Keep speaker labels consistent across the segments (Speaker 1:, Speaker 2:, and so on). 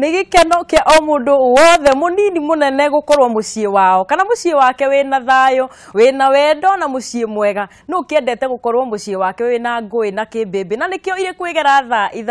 Speaker 1: nä gä keno kä o må ndå wothe må nini må nene gå wao kana må wake wä na thayå wä na wendo na må mwega no å kä endete gå wake wä na ngåä na kä na nikio kä o irä kwä gera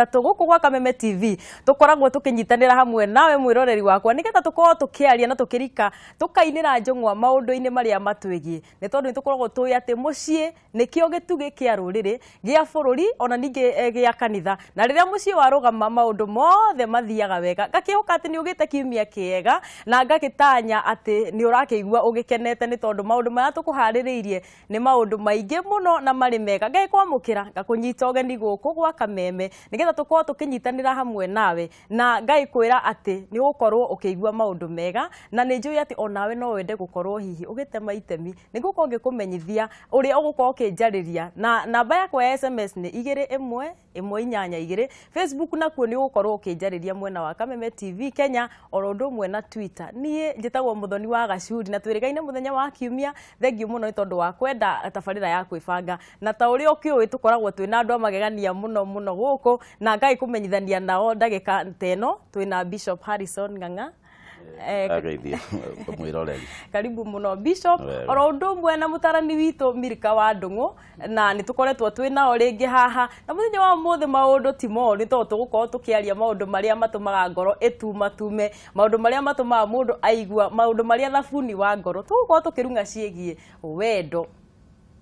Speaker 1: thaa gwa kameme tv tå koragwo tå kä nyitanä hamwe nawe mwä roreri wakwa nä getha tå korwo tå kä aria na tå kä rika tå kainä ra njång'wa maå marä a matwĩgiä nä tondå nä tå koragwo tå ä atä må ciä nä kä o gä ona ningä eh, gä kanitha na rä rä a må ciä warå gama maå ndå mothe mathiaga wega wega ngakihoka atä nä å gä te kiumia kä na ngagätanya atä nä å rakä igua å gä kenete nä tondå maå ndå marä a tå kå harä rä irie nä maå ndå maingä må no na marä mega ngagä kwamå kä ra ngakå nyita å geni gå kå gwaka meme nä getha tå korwo tå kä nyitanä ra hamwe nawe na ngagä kwä ra atä nä å korwo å kä igua maå ndå mega na nä njå atä onawe no wende gå korwo hihi å gä tema itemi nä gå korwo ngä kå menyithia å rä a å gå korwo å njarä ria na namba yakwa ya sms nä igä rä ä mwe ä mwe inyanya igä rä facebook nakuo nä å gå korwo å kä njarä ria mwena wa Kameme tv kenya oro ndu mwe na twitter nie njitagwo muthoni wa gacuri na twirigaine muthenya wa kiumia thengiu muno ni tondu wa kwenda tabarira ya kwibanga na ta uria ukiuwi tukoragwo twina andu amagegania muno muno guku na ngai kumenyithania nao ndagika teno twina bishop harrison ng'ang'a Eh, eh, ageithie
Speaker 2: mwiroreri
Speaker 1: karibu muno bishop oro undu na mutarani wito mirika wa ndungu na nitukoretwo twinao ringi haha na muthenya wa muthi maundu ti moru to tugukorwo tukiaria maundu maria matumaga ngoro ituma tume maundu maria matumaga mundu aigua maundu maria thabuni wa ngoro tugukorwo tukirunga ciigie wendo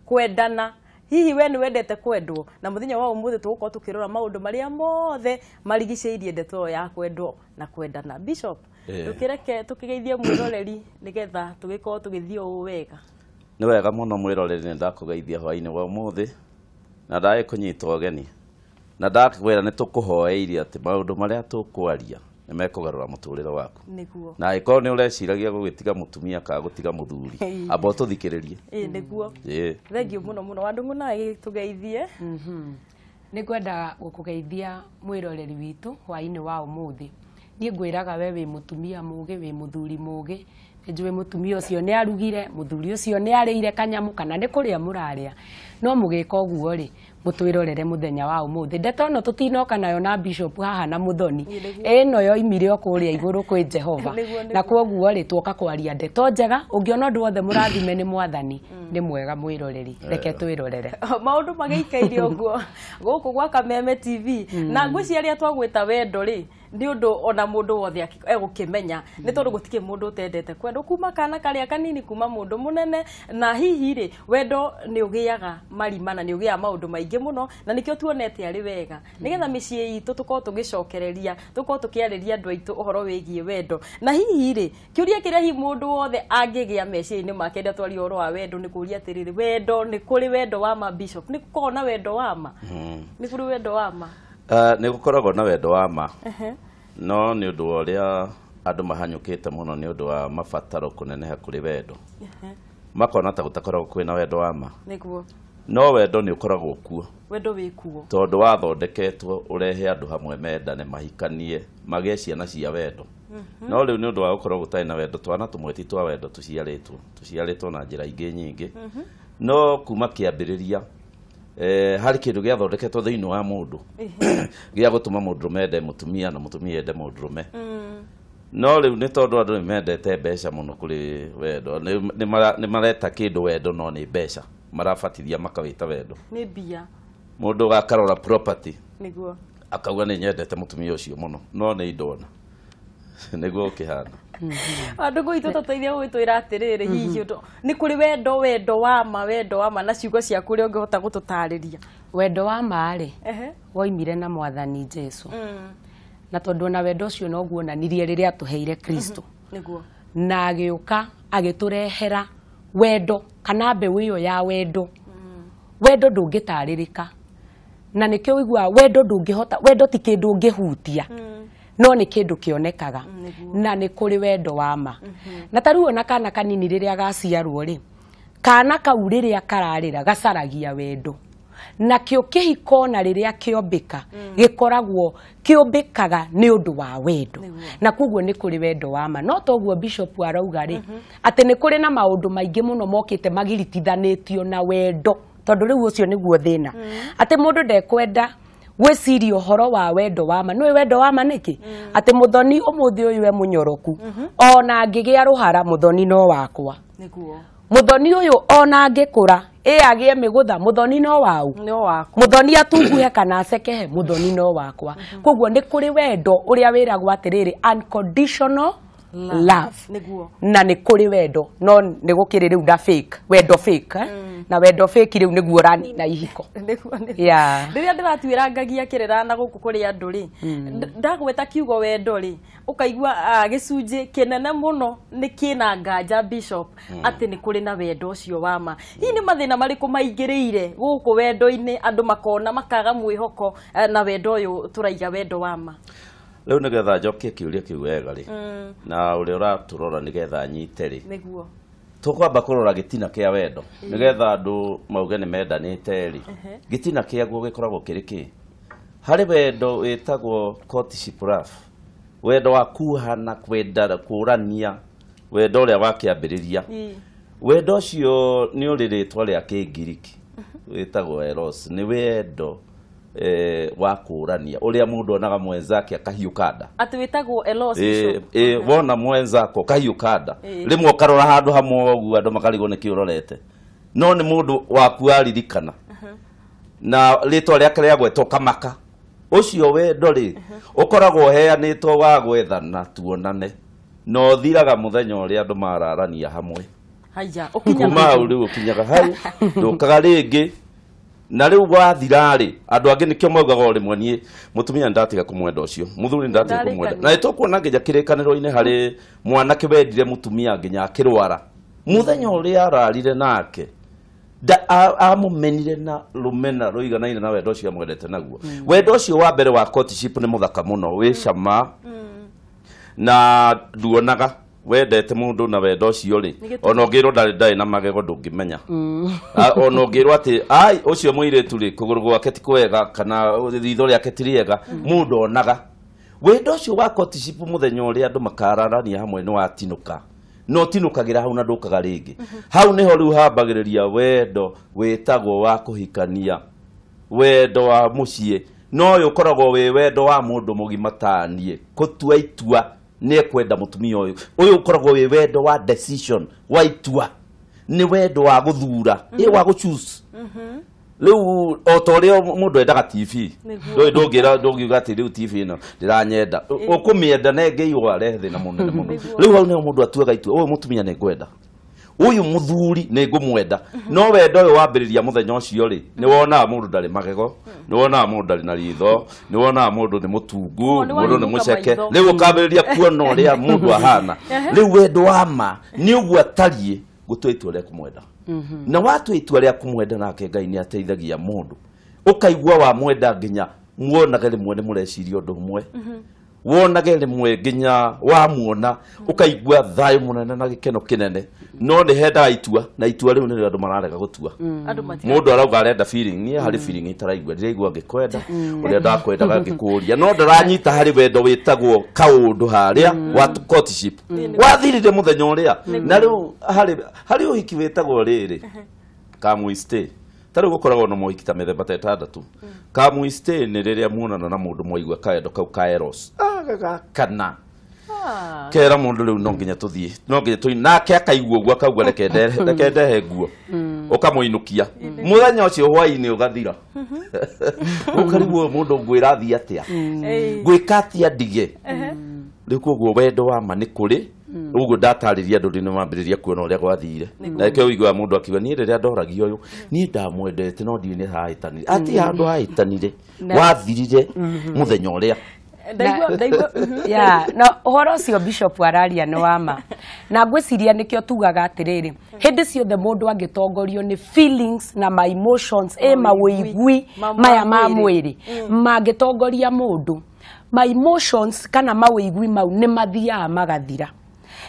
Speaker 1: kwendana hihi we nä wendete kwendwo na må thenya wa må thä tå gå korwo tå kä rora maå ndå marä a mothe marigicä irie ndeto ya kwendwo na kwendana bishop Eh. tukireke tukigeithie mwiroreri nigetha tugikorwo tugithie uu wega ni
Speaker 2: wega muno mwiroreri ni ndakugeithia hwaini wa muthi na ndai kunyitwa ũgeni na ndakwira ni tukuhoeirie ati maundu maria tukwaria nä mekågarå ra må tå rä re waku na angä korwo nä å reciragia gå gä tiga må tumia ka gå tiga må thuri amba niguo tå thikä rä rie
Speaker 1: nä guo thengiå må no må no wandå tå geithie mhm.
Speaker 3: nä mwä roreri witå wa å må thä niä ngwä raga we wä må tumia må gä wä må thuri må gä njå må tumia å cio nä arugire må thuri å cio nä arä ire kanyamå kana nä kå rä a må rarä a no må gä ka å guo-rä må twä rorere må thenya wa å må thä ndeta no tå tinoka nayo na bishop haha na må thoni ä no yo imire o kå rä a igå rå kwä jehova na koguo-rä tuoka kwaria ndeto njega å ngä ona å ndå wothe må rathime nä mwathani mm. nä mwega mwä roreri eh. reke twä rorere
Speaker 1: maå ndå magä ikaire å guo gå kå gwaka meme tv mm. na ngwä cia rä a twagwä ta wendo rä ni undu ona mundu wothe egå ni tondu gutike mundu utendete kwendo kuma kana karä a kanini kuma mundu munene na hihi ri wendo ni å gä aga marima na nä å gä aga maå na nä tuonete ari wega nigetha getha mä mm. ciä tugicokereria tå tukiariria tå aitu uhoro tå wendo na hihi ri kiuria å ria kä hihi må wothe angigia gä a make rä a uhoro wa wendo ni kuria ria wendo ni kuri wendo wa ma nä korwo na wendo wa ma mm. ni kuri wendo wa ma
Speaker 2: Eh, nä gå koragwo na wendo wa ma no nä å ndå wa å rä a andå mahanyå te må no nä å ndå wa mabataro kå neneha kå rä wendo makona ta gå takoragwo kwä na wendo wa ma no wendo nä å koragwo kuo
Speaker 1: wendo tondå
Speaker 2: wathondeketwo å rehe andå hamwe mendane mahikanie magä ciana cia wendo
Speaker 1: mhm. no rä u
Speaker 2: nä å ndå wa gå korwo gå tarä na wendo twana tå mweti twa wendo tå ciarä two tå ciarä two na njä ra ingä nyingä mhm. no kuma kä ambä rä ria eh harä kä ndå gä athondeketwo thä inä wa må ndå gä a gå tå ma må ndå mende må tumia na må tumia ende må ndå me mm. no rä u nä tondå andå nä mendete mbeca må no kå rä wendo nä mareta kä ndå wendo no nä mbeca marabatithia makawä ta wendo må ndå gakarora niguo akauga nä nyendete må tumia å cio må no no nä indona nä guo å kä hana
Speaker 1: Mm-hmm. andå gå itå tåteithia twä ra atä rä rä hihi nä kå rä wendo wendo wa ma wendo wa ma na ciugo ciaku rä a å ngä hota gå tå tarä ria wendo wa marä
Speaker 3: woimire na mwathani jesu mm. na tondå ona wendo å cio noguo onanirie rä rä a tå heire kristo mm-hmm. na agä å ka agä tå rehera wendo kana mbeå ä yo ya wendo mm. wendo ndå ngä tarä rä ka na nä kä å igua wendo ndå ngä hota wendo ti kä ndå ngä hutia mm no nä kä ndå kä onekaga mm, na nä kå rä wendo wa ma mm-hmm. na tarä u ona kana kanini rä rä a gaciarwo rä kana kau rä rä a kararä ra gacaragia wendo ka gä koragwo kä ombä kaga nä å ndå wa wendo na koguo kå rä wendo wa ma no toguo bishop arauga rĩ mm-hmm. atĩ nĩ kũrĩ na maũndũ maingĩ mũno mokĩte tio na wendo nä guo thä na mm. atä må ndå ndekwenda gwiciria uhoro wa wendo wa ma nä wendo wa ma nä kä atä må thoni å må thä å yå e må nyoroku mm-hmm. ona ngä gä a rå hara må thoni no wakwa må thoni å yå ona ngä kå ra ä e mä gå tha må thoni no wau må thoni atunguhe kana acekehe må thoni no wakwa koguo nä kå rä wendo å rä a wä ragwo atä rä rä love na nä kå rä wendo no nä gå kä rä rä u na fake wendo fake eh? mm. na wendo fake rä u nä guo ranina ihiko
Speaker 1: rä rä a ndä ratuä kä rä ra na gå kå kå rä andå rä ndagweta kiugo wendo rä å kaigua ah, gä cunjä kä nene må no nä kä na nganja bishop atä nä kå rä na wendo å cio wa ma hihi nä mathä na marä kå maingä rä ire gå kå wendo-inä andå makona makaga mwä hoko eh, na wendo å yå tå raiga wendo wa ma
Speaker 2: rä u nä getha njokie kä å ria kä u wega rä mm. na å rä a å ratå rora nä getha nyite rä nä tukwamba kurora gitina kia wendo mm. nigetha andu mauge ni mendanite ri gitina kia guo gikoragwo kiri ki hari wendo witagwo courtship love wendo wa kuhana kwenda kurania wendo uria wa kiambiriria mm. wendo ucio ni uri ritwa ria kingiriki witagwo eros ni wendo e, wa kurania uria mundu onaga mwenzake akahiukanda
Speaker 1: ati witagwo elos e,
Speaker 2: e, wona mwenzako kahiukada e. rimwe karora handu hamwe ogu andu makarigwo niki urorete no ni mundu waku aririkana uh -huh. na ritwa riake riagwetwo kamaka ucio wendo ri uh -huh. ukoragwo heanitwo wa gwethana tuonane no thiraga muthenya uria andu mararania hamwe
Speaker 1: haya ukinya
Speaker 2: riu ukinyaga hau ndukaga ringi na rä u wathira andå angä nä kä o maugaga rä mwe niä må tumia nä ndatiga kå mwenda å cio må thuri nä ndatiga kå mwenda na nä tå kuona nginya kä rä kanä ro-inä harä mwanake wendire må tumia nginya akä rwara thenya å rä ararire nake amå menire na rå mena rå iganaine na wenda å cio amwendete naguo mm. wenda å cio wa mbere wa nä må thaka må no wä mm. cama mm. na nduonaga wendete ndå na wendo cio ri ona ngirwo ndari ndari na magego menya mm. ona ngirwo ati ai ucio muiretu ri kuguru gwake ti kwega kana ritho riake ti må mm. ndå onaga wendo ucio wa å rä a andå makararania hamwe ni ka no tinukagira hau na ndukaga ringi mm-hmm. hau niho riu hambagiriria wendo witagwo wa kuhikania wendo wa mucii no uyu we wi wendo wa mundu mugima tanie gutua itua nä ekwenda må tumia å yå å yå å koragwo wä wendo wa decision wa itua nä wendo wa gå thura ä wa gå rä u o ta å rä a må ndå endaga tv ndå ngä uga atä rä u tv ä no ndä ranyenda å kå mä enda nengä iå arehe thä na må nene må no rä u hau nä o må ndå atuaga itua å yå må tumia nä ngwenda uyu muthuri nä ngå mwenda no wenda å yå wambä rä ria må thenya å cio rä nä wonaga må ndå ndarä magego nä wonaga må ndå ndarä na ritho nä wonaga må ndå nä må tungu må ndå nä må ceke rä u å kambä rä ria kuona å rä a må ndå ahana rä u wendo wa ma nä å guo atariä gå tå itua rä a kå mwenda mhm. na watå itua rä a kå mwenda nake ngai nä ateithagia må ndå å kaigua wa mwenda nginya muonage rä mwe nä må reciria å ndå å mwe mhm wonaga rimwe nginya wamuona ukaigua thayo munene na gikeno kinene no ni heda itua na itua riu nirio andu mararega gutua
Speaker 1: mundu mm.
Speaker 2: arauga arenda feeling ni hari feeling itaraigua ndiraigua ngikwenda uria mm. ndakwendaga gikuria no ndaranyita hari wendo witagwo kaundu haria mm. wa courtship wathirire muthenya ũrĩa na riu hari harĩ ũhiki wĩtagwo rĩrĩ kamwistay tarä u gå koragwo na mohiki ta mä themba ta ä tandatu kamwistay nä rä rä a muonana na må ndå mwaigua kaendo kau ka gagega kana ah. kera mundu riu no nginya tuthie no nginya tu nake akaigua guo akaigua reke ndehe reke ndehe nguo ukamuinukia mm. muthenya mm. ucio hwaini ugathira mm-hmm. ukarigwo mundu mm. ngwira thie atia ngwika atia ndige riu koguo wendo wa ma ni kuri uguo ndatarĩria andũ nĩ mambĩrĩria kuona ũrĩa gwathire nake ũiguaga mũndũ akiuga niĩ rĩrĩa ndoragia ũyũ niĩ ndamwendete no ndiĩ nĩ hahĩtanire ati handũ hahĩtanire wathirire mm-hmm. mũthenya ũrĩa
Speaker 3: ndaigua ndaigua mhm. yeah na uhoro ucio bishop araria ni wa ma na ngwiciria nikio tugaga atiriri hindi ciothe mundu angitongorio ni feelings na my emotions e mawigwi maya ma mwiri mm. mangitongoria mundu my emotions kana mawigwi mau ni mathiaga magathira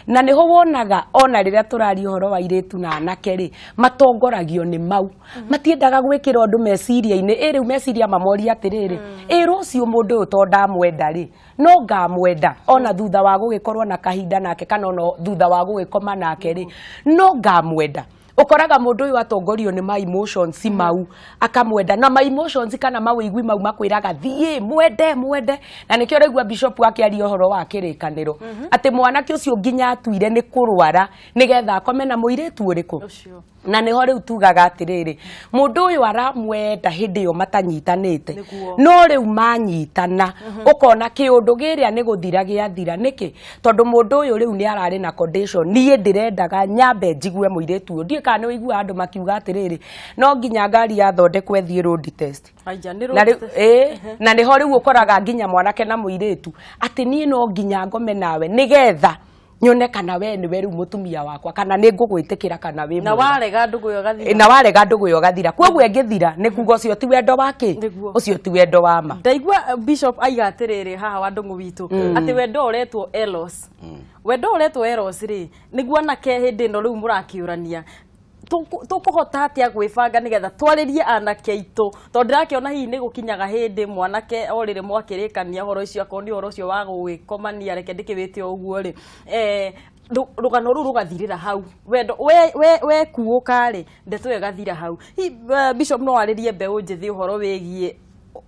Speaker 3: na nä wonaga ona rä rä a tå raria å horo wa irä tu na anake rä matongoragio nä mau mm-hmm. matiendaga gwä kä ra å ndå meciria-inä ä rä u meciria mamoria atä mm. rä rä ä rå cio må ndå å yå tondamwenda rä no ngamwenda ona thutha wa gå gä korwo na kahinda nake kana ona thutha wa gå gä koma nake rä no ngamwenda mm -hmm ukoraga mundu uyu atongorio ni my emotions si mm-hmm. mau akamwenda na my emotions kana mawigwi mau makwiraga thie mwende mwende na nikio regwa bishop wake ari uhoro wa kirikaniro mm -hmm. ati mwanake ucio nginya atuire ni kurwara nigetha akome na muiretu oh, uriku na niho riu tugaga atiriri mundu uyu aramwenda hindi yo matanyitanite no riu manyitana ukona mm-hmm. kiundu giria ni guthira giathira niki tondu mundu uyu riu ni arari na condition nie ndirendaga nyambe njigue muiretu uyu ka ni wigu andu makiuga atiriri no nginya ngari ya yathondekwo ethiä road test
Speaker 1: na e na ni hori
Speaker 3: ukoraga nginya mwanake na muiretu ati tu no nginya ngome nawe nigetha nyone kana we ni we mutumia wakwa kana ni ngugwitikira kana we na gwä tä
Speaker 1: kä ra kana na warega
Speaker 3: ndå gå yo gathira koguo ängä thira nä kuga å ti wendo wake ucio ti wendo wa ma
Speaker 1: ndaigua bishop aiga atä haha wa ndungu witu witå mm. atä wendo uretwo elos mm. wendo uretwo elos ri ni guo ke hindi no rä murakiurania tukuhota atia gwibanga nigetha twaririe anake aitu tondu ndirakiona hihi nigukinyaga hindi mwanake orire mwakirikania horo icio akorwo ni horo ucio wa gwikomania reke ndikibite uguo ri eh rugano rå rugathirira hau wendo we kuũka-rĩ ndeto ĩyo ĩgathira hau eh, bishop no warĩrie mbeũ njĩthĩ ũhoro wĩgiĩ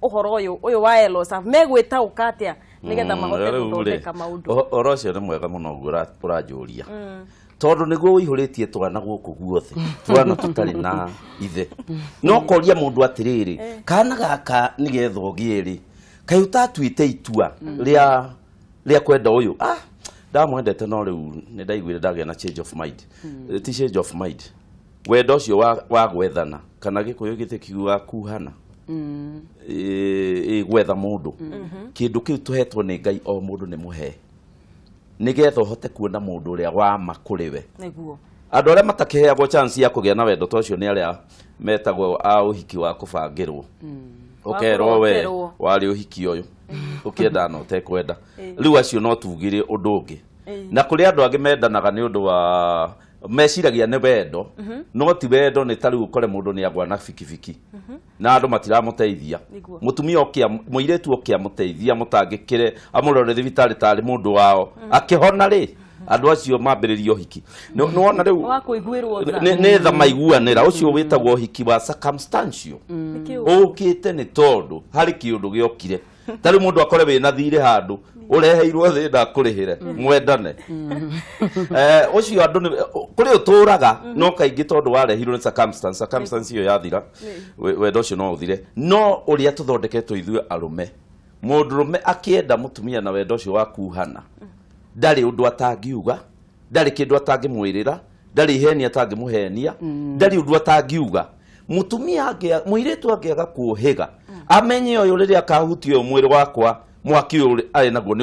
Speaker 1: ũhoro ũyũ ũyũ wa elosaf megwĩtaũka atĩa nĩgetha mm, mahote gũthondeka maũndũ
Speaker 2: horo ũcio ni mwega mũno guo ũranjũria mm tondu niguo uihuritie twana guku guothe twana tarä na ithe no koria mundu atiriri eh. kana gaka nigetha ugieri kai utatuite itua ria ria kwenda uyu ah ndamwendete no riu ni ndaiguire ndagĩa na change of mind mm. ti change of mind wendo ũcio wa, wa gwethana kana gĩkũyũ gĩtĩkiuga kuhana hmm. gwetha må gwetha hmm. kä ndå kä u tå hetwo nä ngai o nä må mũhee nigetho hote kuona mundu uria wa makuriwe niguo andå arä a matakä chance ya kå gä a na wendo ta å cio nä arä a metagwo a å hiki wa kå bangä rwo hmm.
Speaker 1: ũkerwo we
Speaker 2: warä å hiki å yå å kä enda na å tekwenda rä u acio no tugire å ndå å ngä na kå rä andå angä mendanaga nä å ndå wa meciragia nä wendo mhm. no ti wendo nä tarä u kore må ndå nä agwa na bikibiki mhm. na andå matiramå teithia må tumia må irä tu å amå teithia må tangä kä re amå rore thibitarä tarä må ndå wao mhm. akä hona rä andå acio mambä rä ria hiki nä wona rä
Speaker 1: u tha maiguanä
Speaker 2: ra å cio wä tagwo hiki wa å kä te nä tondå harä kä å ndå gä okire tarä u må ndå akore wä na thirä handå ureheirwo thi ndakũrĩhĩre mm. mwendane mm. Eh, ũcio andũ kuri uturaga mm. no kaingi tondu warehirwo nĩ circumstance circumstance iyo yathira wendo ũcio no ũthire no uri tũthondeketwo ithuĩ arume mũndũrũme akienda mutumia na wendo ũcio wa kuhana ndarĩ ũndũ atangiuga ndarĩ kĩndũ atangĩmwĩrĩra ndarĩ ihenia atangĩmũhenia ndarĩ undu atangiuga mũtumia mwiritu angĩaga kuohĩga amenye ũyũ rĩrĩa akahutio mwiri wakwa mwaki ũyũ arĩ naguo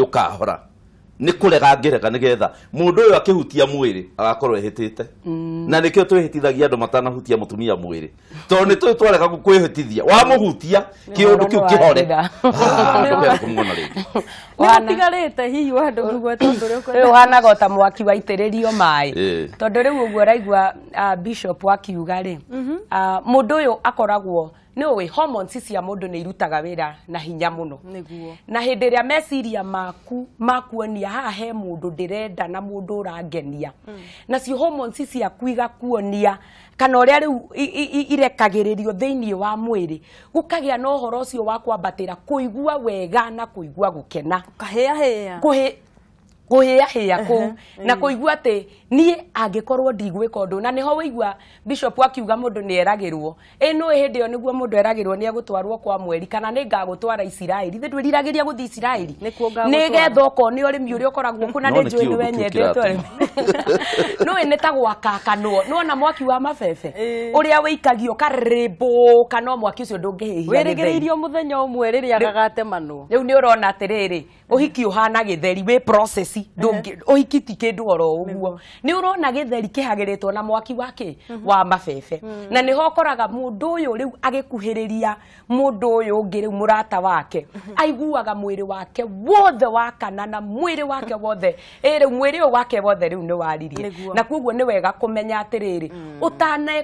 Speaker 2: nä getha må ndå å yå akä hutia mwä rä agakorwo tä te mm. na hä tithagia andå matanahutia mũtumia mwĩrĩ tondũ nĩ tũĩ twarega kwĩhĩtithia wamũhutia kĩũndũ kĩu kĩhore
Speaker 3: ndũkekũmuona
Speaker 1: ah, rĩngĩ nĩgũtigarĩte hihi wendo kä tondũ rĩu ũhanaga
Speaker 3: ta mwaki waitĩrĩrio maĩ tondũ rĩu ũguo ũraigua ah, bishop akiuga ndå å yå akoragwo nä å wä hormones cia må ndå nä irutaga wä ra na hinya må no na hä ndä ä rä a meciria maku makuonia haha he må ndå ndä renda na må ndå å rangenia mm. nacio hormones ciaku igakuonia kana å rä a rä u irekagä rä rio thä inä wa mwä rä gå kagä a na å horo å cio wa kwambatä ra kå igua wega na kå igua gå kena kå hä ahä a hä a kå na hmm. kå igua atä niä korwo ndigwä ka na nä ho wä bishop akiuga må ndå nä eragärwo ä nä hä ndä ä yo nä guo må ndå eragärwo nä egå twarwo kwa mweri kana nä ngagå twara iciraäri thä ndwä ria gå thiä iciraäri nä getha okorwo nä å mi å rä a å koragwo kå na nä njå ä nä wenyendete å nä nä ta gwakakanwo nä wona mwaki wa mabebe å rä a wä ikagio karä mbå kana mwaki å cio ndå ngä hä hia wä rä gä rä irio
Speaker 1: må thenya å mwe rä rä a
Speaker 3: gagatemanwo rä u nä å rona atä rä rä å hiki å hana gä theri wä ndå hiki ti kä ndå oro å guo nä å rona gä theri kä hagä rä two na mwaki wa kä mhm. wa mabebe mhm. na nä hokoraga mundu må ndå å yå rä u agä kuhä rä ria må ndå å yå å ngä rä u må rata wake mhm. aiguaga mwä rä wake wothe wakana na mwä rä wake wothe ere rä u mwä rä å wake wothe rä u nä waririe na koguo nä wega kå menya atä rä rä å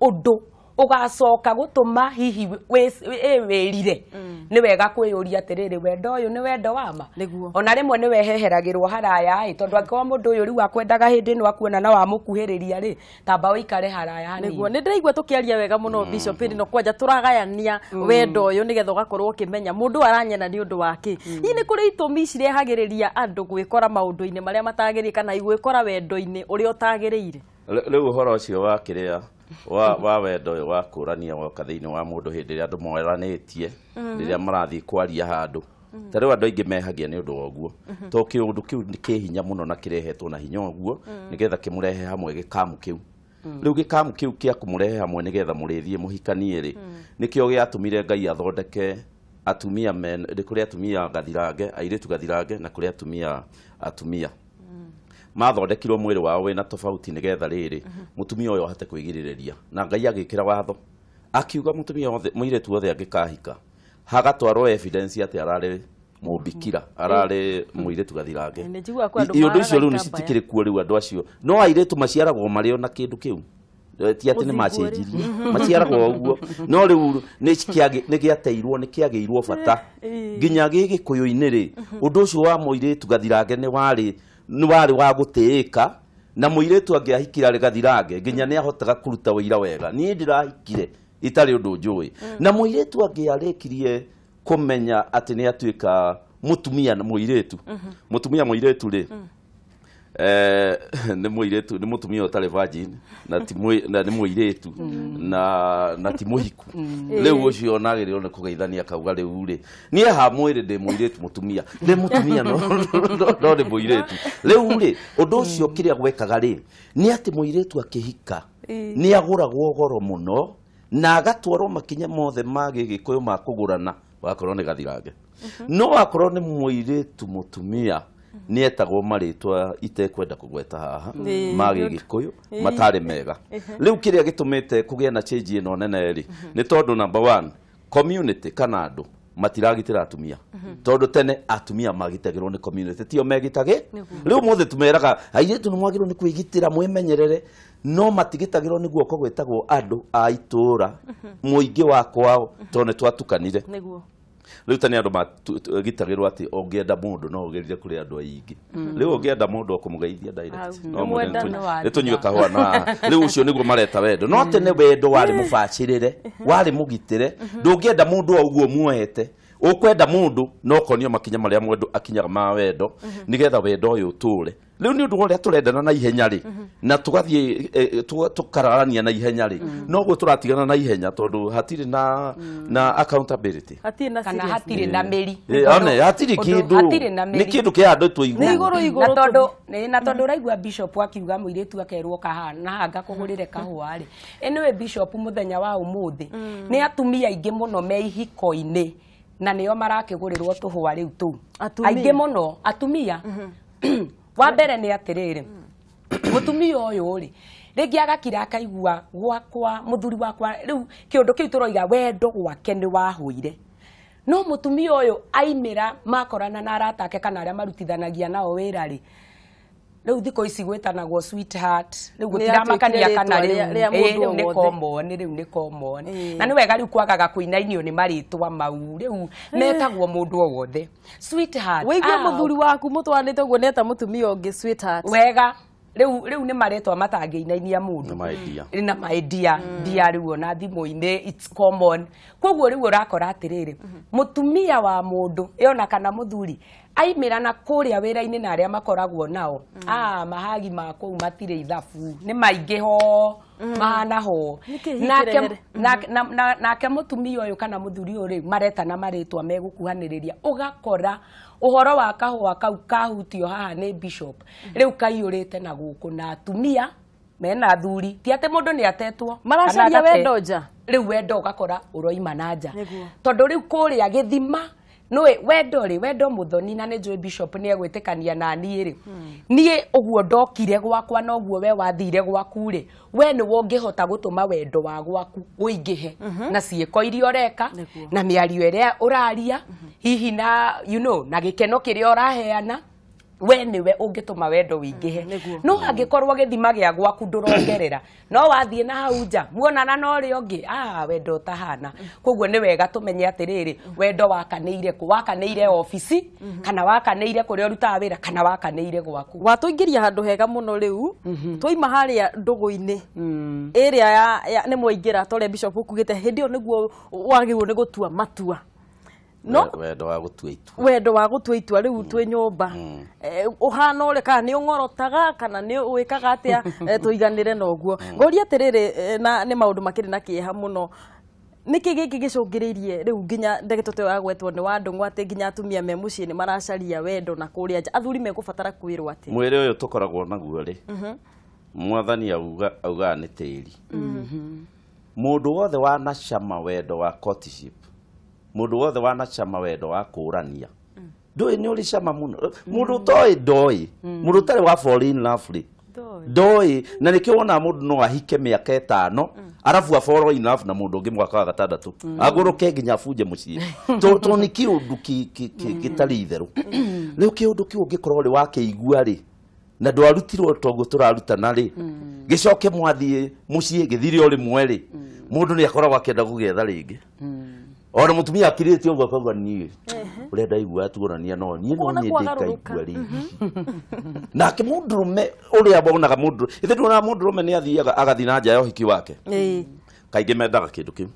Speaker 3: å ndå ugacoka gutuma hihi wĩrire mm. nĩ wega kwĩyũria atĩrĩrĩ wendo ũyũ nĩ wendo wa ma ona rĩmwe nĩ weheheragĩrwo haraya ĩ tondũ angĩkorwo
Speaker 1: mũndũ ũyũ rĩu akwendaga hĩndĩ ĩno akuona na wamũkuhĩrĩria rĩ tamba ũikare haraya nĩguo nĩ ndĩraigua tũkĩaria wega mũno mm. bishop no kwanja tũragayania mm. wendo ũyũ nĩgetha ũgakorwo ũkĩmenya mũndũ aranyena nĩ ũndũ wa kĩ hihi nĩ kũrĩ itũmi cirehagĩrĩria andũ gwĩkora maũndũ-inĩ marĩa matagĩrĩire kana gwĩkora wendo-inĩ ũrĩa ũtagĩrĩire
Speaker 2: rĩu ũhoro ũcio wa kĩrĩa wa wa wendo ũyũ wa kũrania woka thĩinĩ wa mũndũ hĩndĩ ĩrĩa andũ moranĩtie mhm. rĩrĩa marathiĩ kwaria handũ tarä u andå aingä mehagia nĩ ũndũ wa ũguo mhm. to kä u kä hinya no na rehetwo na hinya kä må rehe hamwe gĩkamu kĩu mhm. rĩu gĩkamu kĩu må rehe hamwe nĩgetha mũrĩthiĩ mũhikanie rĩ nĩkĩo gĩatũmire ngai athondeke atumia men kũrĩ atumia gathirange tu gathirange na rä atumia atumia mathondekirwo mwĩrĩ wao wĩna tofauti nĩgetha rĩrĩ mhm. mũtumia ũyũ ahote kwĩgirĩrĩria na ngai agĩkĩra watho akiuga mũtumia wothe mũirĩtu wothe angĩkahika hagatwarwo evidence atĩ ararĩ mũbikira mhm. ararĩ mũirĩtu gathirange
Speaker 1: iũndũ icio rĩu nĩ citikĩrĩ
Speaker 2: kuo rĩu andũ acio no airĩtu maciaragwo marĩ na kĩndũ kĩu eh, ti atĩ nĩ macenjirie mhm. maciaragwo ũguo no rĩu nĩ gĩateirwo nĩ kĩagĩirwo bata nginya gĩgĩkũyũ-inĩ rĩ ũndũ ũcio wa mũirĩtu gathirange nĩ warĩ ni wari wa gutiika na muiretu angiahikira rigathirange nginya ni ahotaga kuruta wira wega ni ndirahikire itari undu njui mm. na muiretu angiarekirie kumenya ati ni atuika mutumia muiretu mutumia mm-hmm. muiretu ri Eh, nä må irätu nä må tumia å tarä na nä må irätu na ti må mm. hiku mm. eh. rä u å cio onagä rä rwo nä kå geithania kauga rä u rä niä ha mwä rä ndä må irätu må tumia ndä må tumia no nä må irätu rä u rä å ndå å cio mm. kä rä a gwekaga rä nä atä må irätu akä hika eh. nä agåragwo goro må no na agatwarwo makinya mothe magä gä gä kå yå ma kå gå rana wakorwo nä gathirange mhm. no wakorwo nä må irätu må tumia nä etagwo maritwa itekwenda kugweta haha ma gĩgĩkũyũ matarĩ mega rĩu kiria rä a gä tå mä te kå gä na change ino nene ri nä tondu number 1 community kana andå matiragitira atumia tondu tene atumia magitagirwo ni community tio megitage riu muthe tumeraga airitu ni mwagirwo ni kwigitira mwimenyerere no matigitagirwo ni guoko gwetagwo andu a muingi wakwao -hmm. wa twatukanire rä u tene andå magitarä rwo atä å ngä enda må ndå no å gerie kå rä andå aingä mm. rä u å ngä enda må ndå akå må geithia nä tå nyue kahå na rä u å cio nä guo mareta wendo no tene mm. wendo warä må mm. bacä rä re warä må gitä re mm-hmm. ndå ngä enda må ndå ouguo muoete ukwenda mundu no konio makinya maria mwendu akinyaga ma wendo mhm. nigetha wendo uyu ture riu ni undu uria turendana na ihenya ri mhm. na tugathie e, tukararania na ihenya ri mhm. no -hmm. noguo turatigana na ihenya tondu hatiri na na accountability
Speaker 1: hatiri na kana hatiri
Speaker 3: na meri e, one hatiri kindu ni kindu
Speaker 2: kia andu tuigu ni iguru
Speaker 3: iguru na tondu na tondu uraigua bishop akiuga muiretu akerwo kahana hanga kuhurire kahua ri anyway bishop muthenya wa umuthi mm. ni atumia ingi muno me ihiko-ini na nä o marakä gå rä rwo tå rä u tå u aingä må no atumia
Speaker 1: mm-hmm.
Speaker 3: wa mbere ni atiriri mutumia uyu rä rĩngĩ agakira akaigua gwakwa må thuri wakwa rä u kä å ndå kä u tå tũroiga wendo gwake nä wahå ire no må tumia å yå aimä ra makorana na arata ake kana a marutithanagia nao wä ra rä rä u thikå ici gwä tanagwo rä u gå tiramakania ni nä common rä u nä common eh. na nä wega rä u kwagaga kå inainio nä marä twa mau rä u eh. metagwo må ndå o wothe sweetheart wege ah. må thuri
Speaker 1: waku må twanä te guo neta må tumia å ngä
Speaker 3: wega riu riu ni maretwa matangĩinainia mundu na maidia ndia mm. riu ona rä u it's common atä rä rä må mutumia wa ndå ona kana aimä ra na a wä rainä na a makoragwo nao mm. ah mahagi ma u matirä ithabu nä maingä ho mm. mahana ho nake å yå kana mũthuri ũyũ rĩ maretana ria å gakora uhoro wa kahua kau kahutio haha ni bishop riu kaiyurite na guku na atumia mena thuri ti atä må ndå nä atetwo maracaria wendo nja riu u wendo å gakora å roima na nja tondå rä u kå rä thima nä wendo rä wendo må thoni na nä njå bishop nä egwä tä kania na niä rä niä å guo ndokire gwakwa noguo we wathire gwaku rä we nä wo ngä hota gå tå ma wendo wa gwaku å ingä he mhm. na ciäko iria å reka na mä ario ä rä a å raria mhm. hihi na you know, na gä keno kä rä a å raheana we nä we å ngä tå ma wendo wingihe ingä mm, he no angikorwo korwo gä thima gä a gwaku ndå rongerera no wathiä na hauja muonana na å rä a å ngä wendo å tahana koguo nä wega tå menye atä rä rä wendo wakanä ire kå ire obici mm-hmm. kana wakanä ire kå rä a å rutaga wä ra kana wakanä ire gwaku
Speaker 1: watå ingä ria handå hega må no rä u mm-hmm. twaima harä a ndågå-inä ä rä a nä ra ta rä a bishop å kugä te hä ndä ä yo nä guo wagä rwo nä gå tua matua no wendo wa gutua itua wendo wa gutua itua riu mm. twi nyumba uhana mm. eh, ure kana ni ungorotaga kana ni wikaga atia eh, tuiganire noguo mm. ngoria atiriri eh, na ni maundu makiri na kieha muno niki giki gicungiriirie riu nginya ndegito te wagwetwo ni wandung'u ati nginya atumia me mucii ni maracaria wendo na kuria nja athuri mekubatara kwirwo ati
Speaker 2: mwiri uyu tukoragwo naguo ri mhm. mwathani auga augaga ni tĩri mhm. mũndũ wothe wanacama wendo wa courtship mundu wothe wana chama wendo wa kurania mm. ndui ni uri chama muno mundu mm. toi doi mundu mm. tare wa foreign lovely doi na nikio wona mundu no ahike miaka itano arabu aforo love na mundu kwa mwaka tu aguru ke nginya fuje muci to to ni kiundu gitari itheru riu kiundu kiu ungikorwo ri igua ri na ndwarutirwo toguo tũrarutana ri gicoke mwathie muci gĩthire o mweri rĩ ni akora akoragwo akĩenda gũgĩetha rĩngĩ ona mutumia akirite uguo akauga nie urenda igua atuonania no ni no nyendeka igua ri mhm. nake mundurume uria wonaga mundu ithi ndona mundurume ni athiaga agathi na nja ya hiki wake kaingi mendaga kindu kiu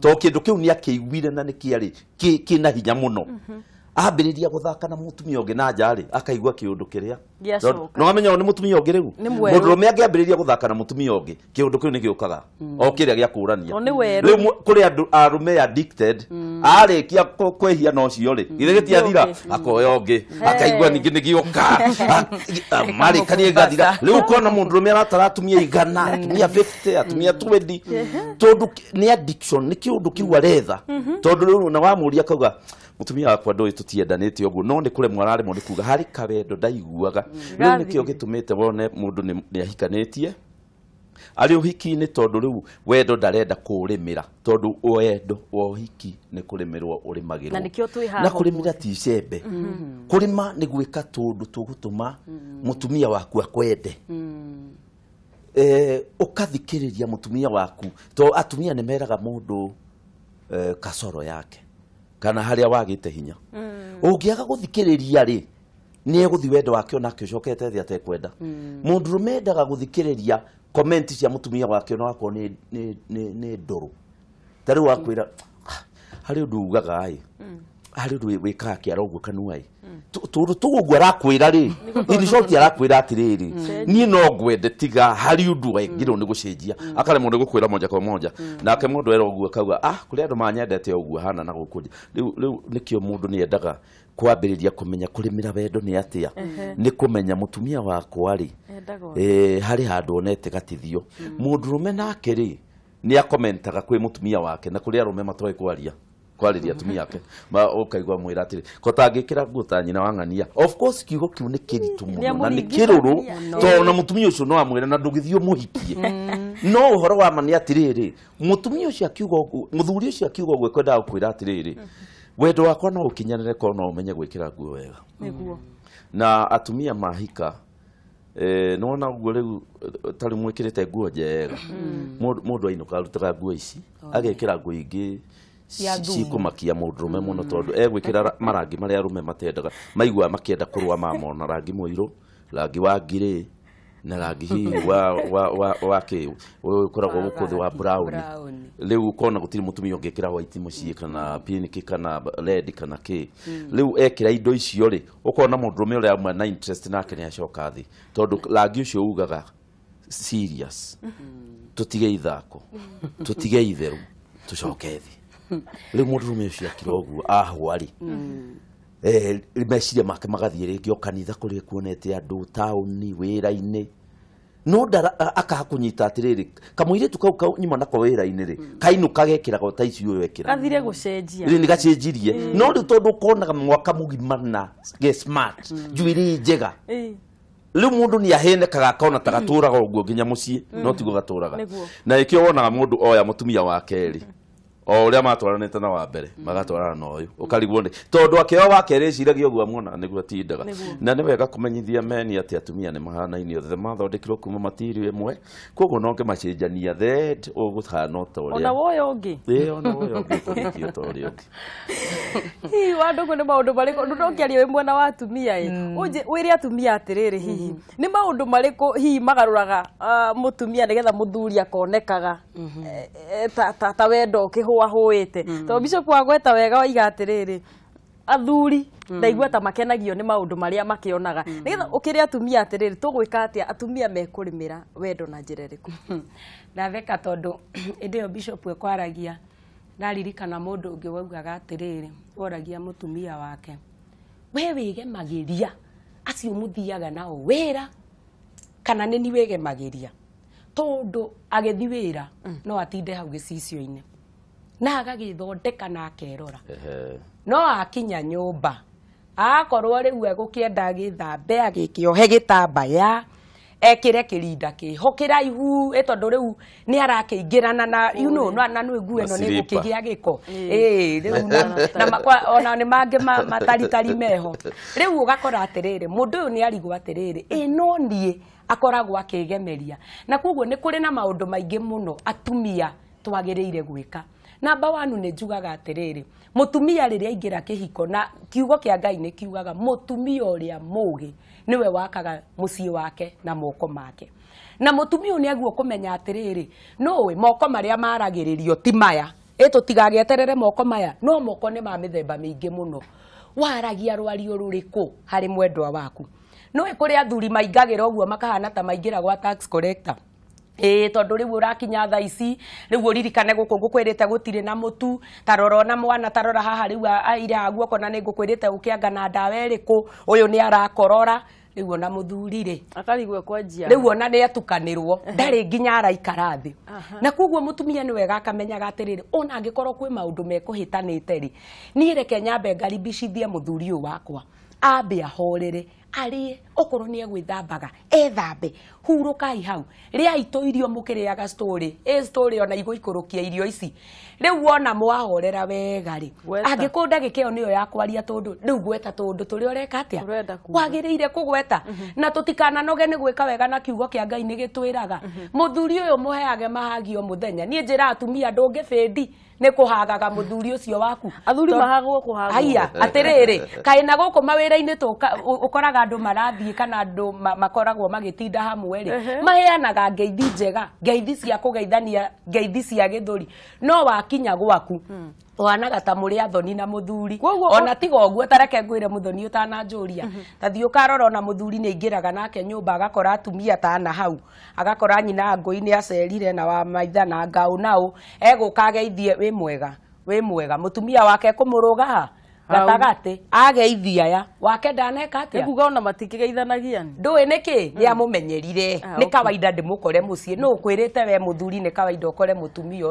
Speaker 2: to kindu kiu ni akiiguire na nikiari kina hinya muno mhm. ambiriria guthaka na mutumia ungi na nja ri akaigua kiundu kiria no amenya ni mutumia ongi riu mudurume angiambiriria guthaka na mutumia ongi kiundu kiu ni giukaga mm. o kiria gia kurania riu kuri andu arume addicted mm. kia kwehia na ucio ri mm. githĩ gĩtiathira akoya ongi akaigua ningĩ nĩ gĩoka ah, ah, marĩkania gĩgathira rĩu ũkona mũndũrũme aratara atumia igana atumia 50 atumia 20 tondũ nĩ addiction nĩ kĩũndũ kĩu aretha mm-hmm. tondũ rĩu na wamũria kauga mũtumia wakwa ndũĩ tũtiendanĩte ũguo no nĩ kũremwo araremwo nĩ kuga harĩ kawendo ndaiguaga tå mä te wone mundu ni tie arä å hiki-inä tondå rä u wendo ndarenda kå rä mä ra tondå wendo wa å hiki nä kå rä mä rwo å rä magä rwo na kå rä mä ra ti mm-hmm. kå rä ma nä gwä ka tå ndå tå gå tå ma må mm-hmm. tumia waku akwende å mm-hmm. eh, kathikä rä ria må tumia waku to atumia nä meraga må ndå eh, kasoro yake kana harä a wagä te hinya å mm. ngä aga gå thikä rä ria rä ni eguthi thi wendo wake ona akä å cokete thä atekwenda må ndå rå mendaga gå cia mutumia wake ona wakorwo ni ni, ni u wakwä ra harä å ndå ugaga-ä harä å ndå wä kaga kä ara å guo kanua-ä tå rå tå guo arakwä ra rä iricoki arakwä ra no ah, hmm. hmm. hmm. gwende tiga hari undu ndå wengä rwo nä gå cenjia akaremwo moja kwa moja nake må ndå era å kauga ah kuri andu manyendete å hana na gukunja kå rä nikio mundu ni o må endaga kwambiriria kumenya kurimira wendo ni atia ni kumenya mutumia wakwa ri eh hari handu onete gatithio mundu mm. rume nake ri ni akomentaga kwi mutumia wake na kuri arume matoe kwaria kwariria atumia ake ma ukaigua mwira atiri kotangikira nguta nyina wang'ania of course kiugo kiu ni kiritu muno na ni kiruru to na mutumia mm. ucio no amwira na ndugithio muhikie no uhoro wa ma ni atiriri mutumia ucio akiugo muthuri ucio akiuga gwekwenda kwendaga kwira atiriri wendo wakwa no ukinyanire ko no umenye gwikira nguo wega niguo mm. na atumia mahika eh nona guo riu tari mwikirite nguo njega mundu ainuka rutaga nguo ici oh. agekira nguo ingi cikumakia må ndå rå me må no mm. tondå egwä kä ra marangi marä a rå me matendaga maigua makä enda kå a mamona rangi må irå rangi wa ngirä naragihihi wa wa wa wake ukoragwo gukuthi wa brown uko na gutiri mutumia ungekira white mucii kana pink kana red kana ke leo ekira indo icio ri na mundurume uria amwe na interest nake ni acoka thi tondu rangi ucio ugaga serious hmm. tutige ithako hmm. tutige itheru tucoke thi hmm. riu mundurume ucio akira uguo ahwa Eh, meciria make magathiä rä ngä o kanitha kå rä kuonete andå taåni wä ra-inä no akaha kå nyita atä rä rä kamå tu kau kau nyuma nako wä ra-inä rä mm. kainå kagekä raga ta ici å yå ekä nä gacenjirie no rä u tondå konaga mwaka må gimana mm. njuä rä njega rä u må ndå nä ahenekaga akona ta mm. gatå raga å guo nginya må ciä no tigå gatå raga na ä kä o wonaga må ndå oya må tumia wakerä o uria matwaranite na wa mbere mm. magatwarana na uyu ukarigwo ni tondu akeo wake riciragia uguo muona niguo tindaga na ni wega kumenyithia meni ati atumia ni mahanainio the mathondekirwo kuma matirio imwe koguo no ngimacenjania that uguthana o ta uria ona woyo
Speaker 1: ungi ii ona woyo ungi
Speaker 2: utarikio ta uria ungi
Speaker 1: hihi wandugu ni maundu mariku ndu no ngiaria wi mwena wa atumia i mm. wire atumia atiriri hihi mm-hmm. ni maundu mariku hihi magaruraga ah, mutumia nigetha muthuri akonekaga mm-hmm. eh, eh, ta wendo ukihu kwahuite to bishop wagweta wega oiga atiriri athuri mm. ndaigua ta makenagio nä maå ndå marä a makä mm. nä getha å kä rä atumia atä rä rä tå gwä ka atä atumia mekå rä mä ra wendo na njä ra ä rä kå ä yo bishop ekwaragia ndaririkana må ndå waugaga atä woragia
Speaker 3: wake we wä magiria ria acio må thiaga nao wä ra kana nä ni wä gemagä ria tondå agä thi wä ra hmm. no atinde hau gä cicio-inä na agagithondeka na akerora no akinya nyumba akorwo riu egũkĩenda gĩthambe agĩkĩohe gĩtambaya ekĩre kĩrinda kĩhokĩra ihu ĩ riu ni nĩ arakĩingĩrana na you know, na nĩ nguo ĩno nĩ na makwa ona nĩ mangĩ mataritari meho rĩu ũgakora atĩrĩrĩ mũndũ ũyũ nĩ arigwo atiriri ĩ no niĩ akoragwo akigemeria na koguo ni kuri na maundu maingi muno atumia twagĩrĩire gwika namba wanu nä njugaga atä rä rä rä a aingä ra kä hiko na kiugo kä a ngai nä kiugaga tumia å rä a må gä nä we wakaga må ciä wake na moko make na mutumia å nä aguo kå menya atä rä rä noä moko marä a maragä rä rio ti maya ä tå tigageterere moko maya no moko nä ma mä themba mä ingä må no waragia rwario rå rä kå harä mwendwa waku noä kå rä athuri maingagä ra å guo makahana ta maingä ra gwa tax collector ä tondå rä u å rakinya tha ici rä u å ririkane gå kå ngå kwä rä te gå tirä na må tu tarora na mwana tarora haha rä u aira guoko na nä ngå kwä rä te gå kä anga na ndawa rä kå å yå nä arakorora rä u ona må thuri
Speaker 1: rä kwanjia u ona
Speaker 3: nä etukanä rwo ndarä nginya araikara thä na koguo må tumia nä wega akamenyaga atä rä rä ona angä korwo kwä maå ndå mekå hä tanä te rä niä reke nyambe ngaribicithie må thuri å wakwa ambe ahorere arä okorwo nä egwäthambaga ethambe kai hau rä aitå irio må kä rä aga ona igå ikå rå kia irio ici rä u wona mwahorera wega angä kå ndagä kä ä yo nä yo yakwaria kwaria rä u gweta tå ndå tå rä a å reka atä a wagä rä ire kå gweta na tå tikananoge nä gwä ka wega na kiugo kä a ngai nä gä twä raga må mhm. thuri å yå må heage mahagio må thenya niä njä ra atumia ndå ngä bndi nä kå hagaga må thuri å cio waku athuri mahagwo kå hagwo atä rä rä kaä na gå kå mawä ra-inä å koraga andå marathi athiĩ kana andå makoragwo magĩtinda hamwe rĩ maheanaga ngeithi njega ngeithi cia geithania ngeithi cia gĩthũri no wakinya gwaku hmm. wanaga ta rä athoni na mũthuri ona tiga ũguo tareke ngwĩre mũthoni ũtananjũria tathiĩ ũkarora ona mũthuri nĩ aingĩraga nake nyũmba agakora atumia tana hau agakora nyina ngũi nĩ acerire na wa maitha na ngaũ naũ egũka ageithie wĩ mwega wĩ mwega mũtumia wake kũmũrũga
Speaker 1: gatagatä
Speaker 3: ageithia ya wake ndaneka atä nguga ona matikigeithanagia ni ndå nä kä hmm. nä amå ah, ni kawaida ndä må kore må ciä no kwä rä te we må thuri nä kawaida å kore må tumia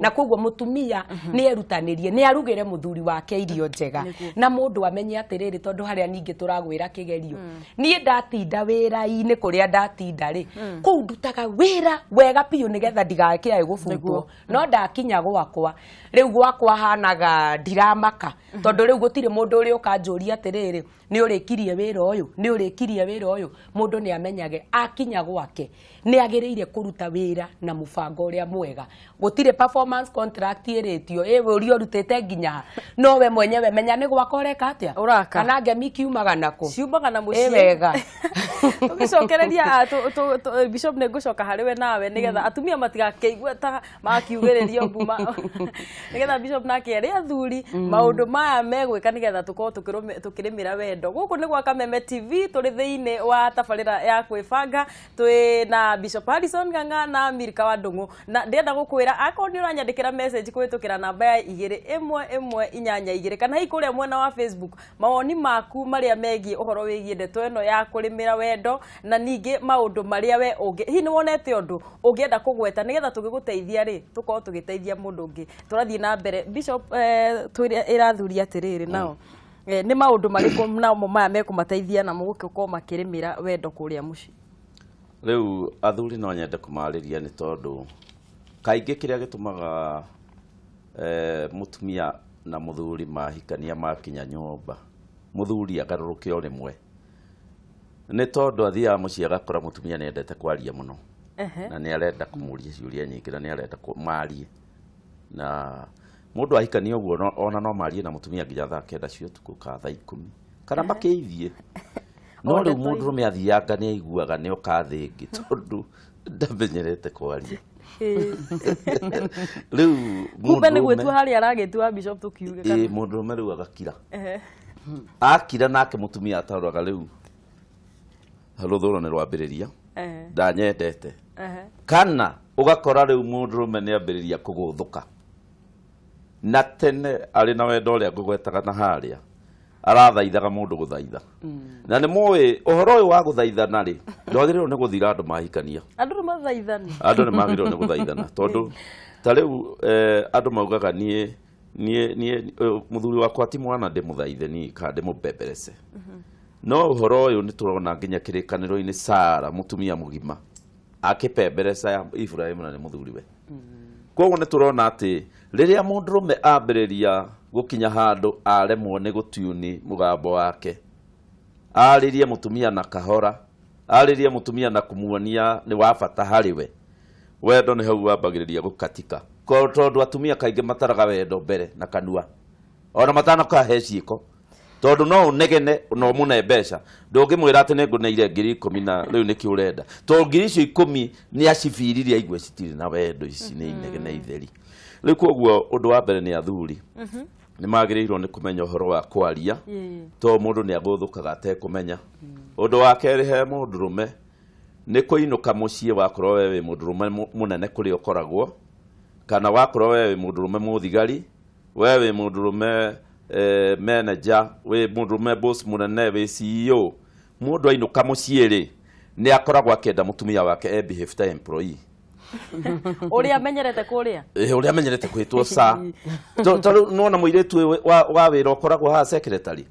Speaker 3: na koguo mutumia ni mhm. nä erutanä rie nä arugä re wake irio njega na må ndå amenye atä rä rä tondå harä a ningä tå ragwä ra kä gerio hmm. niä ndatinda wä ra-inä kå rä a ndatinda rä kå u ndutaga wä ra wega biå nä getha ndigakä aä gå butwo no ndakinya gwakwa rä u gwakwa hanaga ndiramaka hmm. tondå riu gutire mundu uria ukanjuria atiriri ni urikirie wira uyu ni urikirie wira uyu mundu ni amenyage akinya gwake ni agireire kuruta wira na mubango uria mwega gutire performance contract iritio i uria urutite nginya no we mwenyewe menya ni gwaka ureka atia kana ngemi kiumaga nako ciumaga na mucii wega tugicokereria
Speaker 1: ah, bishop ni ngucoka harä we nawe nä getha mm. atumia matigakäigua ta makiugä rä ria mbuma nä getha bishop nake arä athuri mm. maå maya me megwika nigetha tukorwo tukirĩmĩra wendo gũkũ nĩ gwa kameme tv tũrĩ thĩinĩ wa tabarĩra ya kwĩbanga twĩ na bishop harrison ng'ang'a na mirika wa ndũng'ũ na ndĩenda gũkwĩra akorwo nĩ ũranyandĩkĩra message kũhĩtũkĩra namba ya igĩrĩ ĩmwe ĩmwe inyanya igĩrĩ kana hihi kũrĩa mwena wa facebook mawoni maku marĩa megiĩ ũhoro wĩgiĩ ndeto ĩno ya kũrĩmĩra wendo na ningĩ maũndũ maria we ũngĩ hihi nĩ wonete ũndũ ũngĩenda kũgweta nĩgetha tũgĩgũteithia rĩ tũkorwo tũgĩteithia mũndũ ũngĩ tũrathiĩ na mbere bishop eh, ĩrathuria atĩrĩ rĩrĩ mm. nao nä maå ndå namo maya mekũmateithia na må gå makĩrĩmĩra mä ra wendo kå rä a må ciä
Speaker 2: rä u athuri no nyende kå marä ria nä tondå kaingä kä rä a gä tå maga eh, må tumia na må thuri mahikania makinya nyũmba må thuri agarå rå ke o rä mwe nä tondå athiaga må ciä agakora må tumia nä endete kwaria må no na nä arenda kå må ria nyingä na nä arenda marie na mundu ahikania uguo ona no marie na mutumia nginya thaa kenda cio utuku ka thaa ikumi kana makiithie no riu mundu rume athianga ni aiguaga ni ukathingi tondu ndamenyerete kwaria riu kumbe ni gwitua
Speaker 1: haria aragĩtua bishop tukiuge kana
Speaker 2: mundu rume riu agakira akira nake mutumia ataroraga riu nĩ rwambĩrĩria ndanyendete kana ũgakora rĩu mũndũrũme nĩ ambĩrĩria kũgũthũka na tene arä na wendo å rä a ngå gwetaga na harä a arathaithaga må ndå gå thaitha mm. na nä moä å horo å yå wa gå thaithana rä ndwagä rä rwo nä gå thira andå mahikania
Speaker 1: andå nä magä rä
Speaker 2: rwo nä gå thaithana tondå ta rä u e, andå maugaga niä niä e, må thuri wakwa ti mwana ndä må thaithe ni kana ndä må mbemberece mm-hmm. no å horo å yå nä tå rona nginya kä rä kanä sara må tumia må gima akä pembereca ya na nä må thuriwe mm-hmm. koguo nä tå rona atä rĩrĩa mũndũrũme ambĩrĩria gũkinya handũ aremwo nĩ gũtiuni mũgambo wake arĩrie mũtumia na kahora arĩrie mũtumia na kũmuonia nĩ wa bata harĩ we wendo nĩ hau wambagĩrĩria gũkatika tondũ atumia kaingĩ mataraga wendo mbere na kanua ona matanokahe ciĩko tondũ no ũnegene na ũmũne mbeca ndũngĩmwĩra atĩ nĩ ngũneire ngiri ikũmi na rĩu nĩkĩ ũrenda tondũ ngiri icio ikũmi nĩ acibiririe aigue citirĩ na wendo ici nĩ inegene itheri rä koguo å ndå wa mbere nä athuri mhm. nä magä rä irwo nä kå menya å horo wa kwaria to må ndå nä agå thå kaga atekå menya å mm. ndå wa kerä he må ndå rå me nä kå inå ka må ciä wakorwo we wä må ndå rå me må nene kå rä a å koragwo kana wakorwo we wä må ndå rå me må thigari we wä må ndå rå e, me manager wä må ndå rå me må nene wä ceo må ndå ainå ka må ciä rä nä akoragwo enda må tumia wake ebehave ta employee
Speaker 1: uria amenyerete kuria
Speaker 2: eh uria amenyerete kwitwo sa tondu nona muiretu wa wa wira ukoragwo ha secretary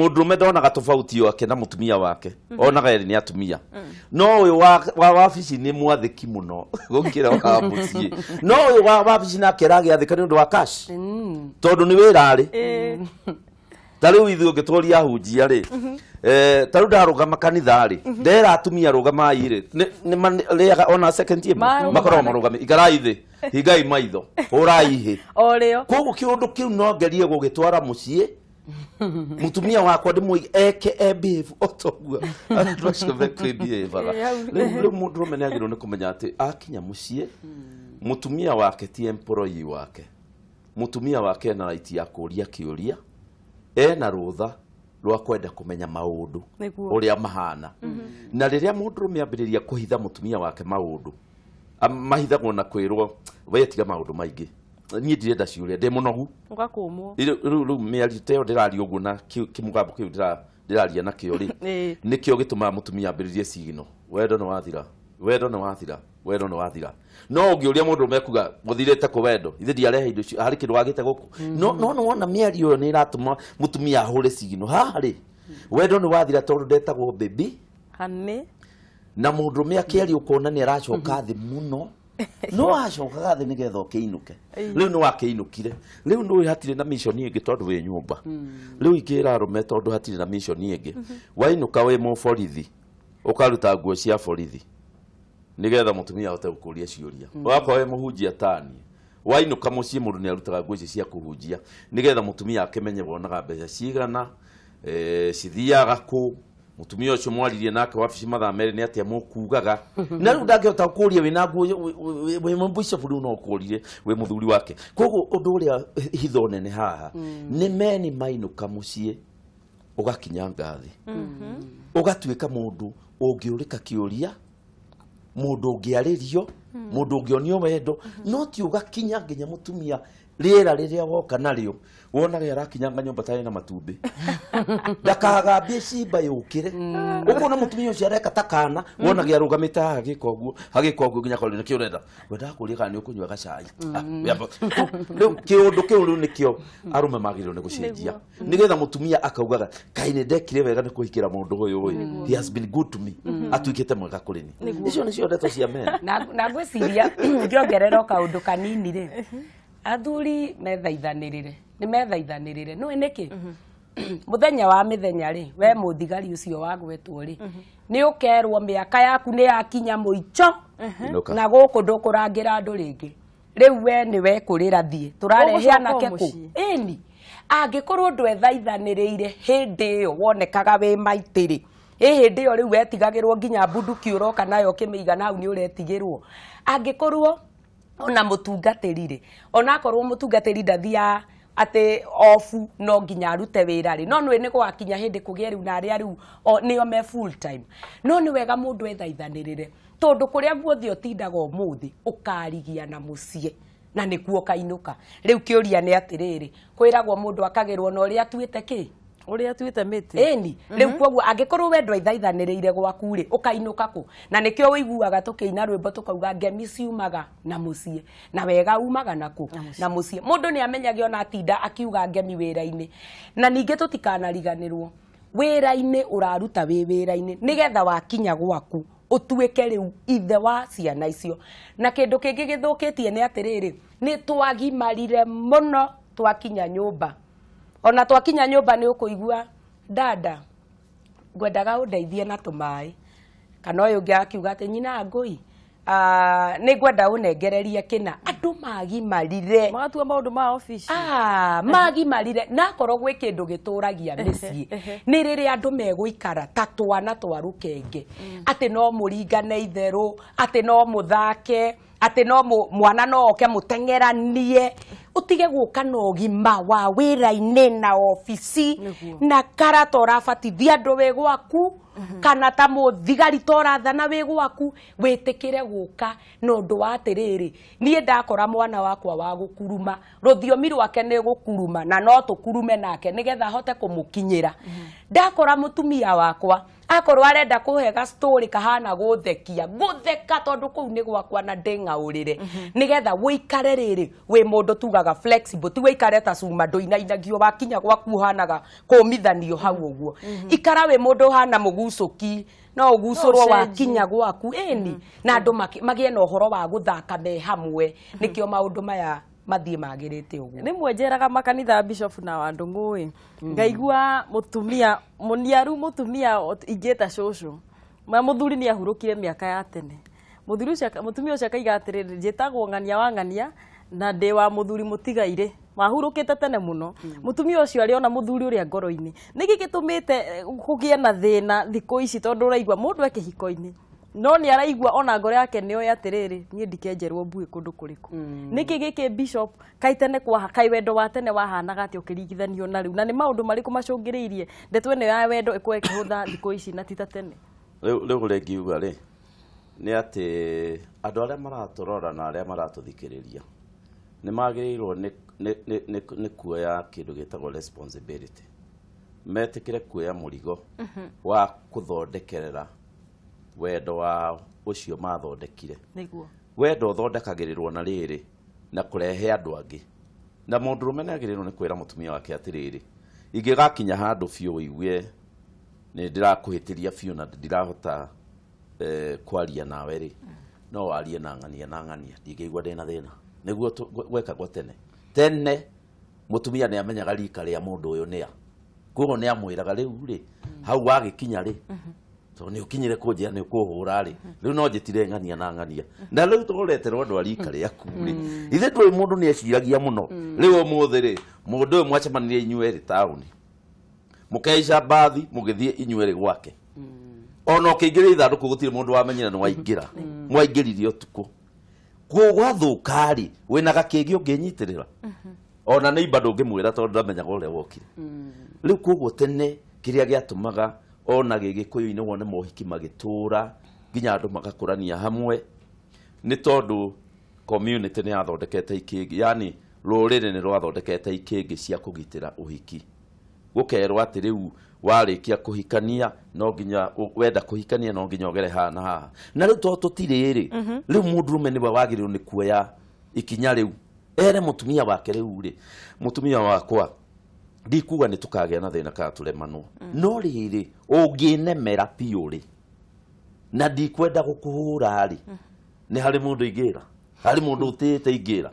Speaker 2: dona ndonaga tofauti wake na mutumia wake onaga ga ni atumia mhm. no uyu wa wabici ni mwathiki muno gukira wa mucii no uyu wa wabici nake aragia thika ni undu wa cash tondu ni wirari tarä rä u ithuä ngä twori ahunjia mhm. eh, rä tarä u ndarå makanitha rä mhm. ndera atumia rå gamai rä nä marĩaga ona makoragwo marå game ikarai thä hingai maitho hå rai ihä koguo kä å ndå kä u nongerie gå gä twara må ciä mutumia wakwa ndimwige eke ebehave otoguo andåacove kwämbiavaga rä u må ndå rå mene agä rwo nä kå menya atä akinya må ciä hmm. mutumia wake ti employee wake mutumia wake ena raiti ya kå ria kä å ria ena rutha rwa kwenda kumenya maundu uria mahana mm-hmm. na riria mundu rume kuhitha mutumia wake maundu mahithagwo na kwirwo wetiga maundu maingi niä ndirenda ciuria ndä må nogu rä u mä arita ä yo ndä raria å guo na kä må gambo kä u ndä raria nakä o rä nä kä o gä tå maga må tumia ambä rä rie cigino wendo nä wathira wendo nä wathira wendo nä wathira no å ngä å ria må ndå mekuga gå thirä kå wendo ithä ndiarehe indo icio harä kä ndå wagä te gå kå no nä wona mä mm-hmm. ario å yo nä ĩratå ma må tumia ahå rä cigino harä wendo nä wathira tondå ndetagwo mbämbi na må ndå mä akä aria å kona nä aracoka thä må no no acokaga thä nä getha å kä inå ke rä u nä wakä inå kire rä u nä hatirä na mission ä ngä tondå wä nyå mba rä u ingä rarå me tondå hatirä na mission ä ngä wainå ka wä må borithi å karuta nguo cia borithi nigetha mutumia ahote gukuria ciuria mm. wako we muhunjia tani wainuka mucii mundu ni arutaga nguo ici cia kuhunjia nigetha mutumia akemenye wonaga mbeca cigana eh cithiaga kuu mutumia ucio mwaririe nake wabici mathaa meri ni atĩa mũkugaga na rĩu ndangĩhota kũũria wĩna nguo wĩ bishop rĩu no ũkũũrire wĩ muthuri wake koguo undu ũrĩa hitho nene haha mm. ni meni mainũka mũciĩ ũgakinya ngathĩ mm-hmm. ũgatuĩka mũndũ ũngĩũrĩka kĩũria mundu ungiaririo hmm. mundu ungionio wendo hmm. no ti ugakinya nginya mutumia rira riria woka nario wonaga arakinyanga nyumba tari na matumbi ndakaga mbia cimba yukire ukona mm. mutumia ucio areka ta kana wonage arugamite haha agika uguo agika uguo nginya kore nikio urenda wendaga kuria kana ukunyua gacai mm. ah, riu kiundu kiu riu nikio arume magirwo ni gucenjia nigetha mutumia akaugaga kai ni ndekire wega ni kuhikira mundu uyu he has been good to me mm-hmm. atuikite mwega kuri ni icio nicio ndeto cia mena
Speaker 3: na ngwiciria ngiongerera kaundu kanini ri mm-hmm. athuri methaithanirire nä methaithanä rä re nä muthenya mhm. wa mithenya ri we muthigari ucio wagwetwo ri mhm. ni ukerwo miaka yaku ni yakinya muicho mhm. na guku ndukurangira andu ringi riu we ni we kurira thie turarehe anake ku eni angikorwo ndwethaithaniriire hindi iyo wonekaga wi maitiri ä hä ndä ä yo rä u wetigagärwo nginya mbunduki å roka nayo å kä mä igana nä å retigä rwo angä korwo ona må tungatä ri ona akorwo må tungatä ri ndathiaga atä ofu no nginya arute wä ra rä no ni nä gwakinya hä ndä kå gä a rä u na arä a rä u nä o me full time no nä wega må ndå tondu rä re tondå kå rä a guothe å tindaga ukarigia må thä å karigia na må ciä na nä kuo kainå ka rä u kä å ria atä rä rä kwä ragwo må ndå akagä rwo na å rä a atuä te kä uria tuite miti eni mhm. riu koguo angikorwo we ndwaithaithanirire gwaku-ri ukainuka ku na nikio wiguaga tukiina rwimbo tukauga ngemi ciumaga na mucii na wega umaga naku na mucii mundu ni amenyage ona tinda akiuga ngemi wira-ini na ningi tutikanariganirwo wira-ini uraruta wi wira-ini nigetha wakinya gwaku utuike riu ithe wa ciana icio na kindu kingi githukitie ni atiriri ni twagimarire muno twakinya nyumba ona twakinya nyumba ni ukuigua dada ngwendaga undeithie na tumai kana uyu ngi akiuga ati nyina ngui Uh, ah, nä ngwenda å kina kä na andå magimarire magatua maå ma office ah, magimarire nakorwo gwä kä ndå gä tå ragia mä ciä nä rä rä andå megå ikara ta twana twa kenge mm. atä no må ringane ati atä no må thake atä no mwana no oke må tengeranie å tige gå ka na ũgima wa wä ra-inä na obici na kara ta å dia andå wä gwaku mhm. kana ta må thigari ta å wä gwaku wä tä kä re gå ka na å ndå wa atä rä rä niä ndakora mwana wakwa wa gå kuruma rå thiomi rwake nä gå kuruma na no tå kurume nake nä getha hote kå må kinyä ra mhm. ndakora må tumia wakwa akorwo arenda kuhega story kahana guthekia gutheka tondu kuu ni gwakwa na nding'aurire mhm. nigetha wikare riri wi mundu tugaga flexible ti wikare ta cuma inainagio wakinya gwaku uhanaga kumithanio hau uguo mhm. mhm. ikara wi mundu uhana mugucuki no ugucurwo wa kinya gwaku ĩni na andu magie na uhoro wa guthaka me hamwe nikio maundu maya mathiä magä rä te å
Speaker 1: guo nä mwe njeraga makanitha bishop na wandå ngå ä mm. ngaigua må tumia må niaru må tumia ingä ta cåcå ma må thuri nä ahurå kire mä aka ya tene må tumia å cio akaiga atä rä njä tagwo ng'ania wa ng'ania na ndä wa må thuri må tigairä te tene muno mutumia mm. ucio ari ona muthuri uria ngoro te nigi gitumite e na thina thikå ici tondu uraigua ekä hiko-inä no nä araigua ona ngoro yake nä oä atä rä rä niä ndikenjerwo mbuä kå ndå kå rä kå nä kä gä kä kai kai wendo wa tene wahanaga atä å kä rigiithanio na rä u na nä maå ndå marä kå ngä rä irie ndetwo ä ya wendo ä korwo hå tha thikå ici na tita tene
Speaker 2: rä u rä ngiuga rä nä atä andå arä a rora na arä a maratå thikä rä ria nä magä rä irwo nä kuoya kä ndå gä tagwo metä kä re kuoya må rigo mhm. wa kå thondekerera wendo wa ucio mathondekire niguo wendo thondekagirirwo na riri na kurehe andu angi na mundu rumene agirirwo ni kwira mutumia wake atĩrĩrĩ ingĩgakinya handũ biũ wĩigue nĩ ndĩrakũhĩtĩria biũ na ndirahota eh, kwaria nawe rĩ no warie na ng'ania na ng'ania ndingĩigua ndĩna thĩna nĩguo gwekagwo tene tene mutumia ni amenyaga rika rĩa mũndũ ũyũ nĩa koguo nĩ amwiraga riu ri mm. hau wagĩkinya rĩ mm-hmm to ni ukinyire kunjia ni ukuhura ri riu no jitire ngania na ngania na riu tureterwo andu arika riaku ri hmm. ithe nduri mundu ni eciragia muno hmm. riu umuthi ri mundu uyu mwacemanire inyue ri tauni mukeica mbathi mugithie inywe ri gwake hmm. ona ukiingira ku gutire mundu wamenyire ni waingira mwaingirire utuku gwathuka ri wina gakingi unginyitirira ona nä imba ndå ngä mwä ra tondå ndamenyaga å rä a wokire rä u koguo tene kä rä ona gĩgĩkũyũ-inĩ wone mohiki magĩtũũra nginya andũ magakũrania hamwe nä tondå community yathondekete yathondekete ikĩngĩ yani rä nä rwathondekete ngä cia kerwo atä rä u warä kia kå no nginya wenda hikania no nginya ũgere haha na haha na ndå rå me nä we wagä rä wagĩrĩirwo nä kuoya ikinya u ere tumia wake u-rä må tumia wakwa ndikuga nä tå kagä na thä na kana tå remanwo no rä rä å ngä nemera piå rä na ndikwenda gå kå hå ra rä nä harä må ndå ingä ra harä må ndå å tä te ingä ra